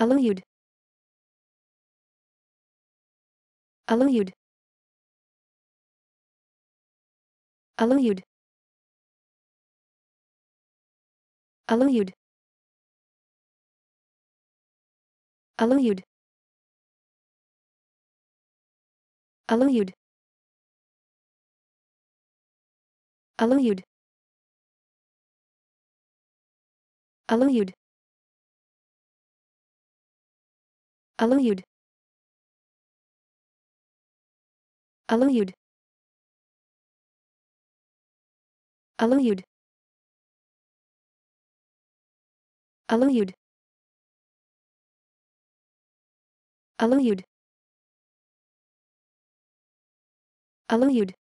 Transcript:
Allude. Allude. Allude. Allude. Allude. Allude. Allude. Allude. Allude. Allude. Allude. Allude. Allude. Allude.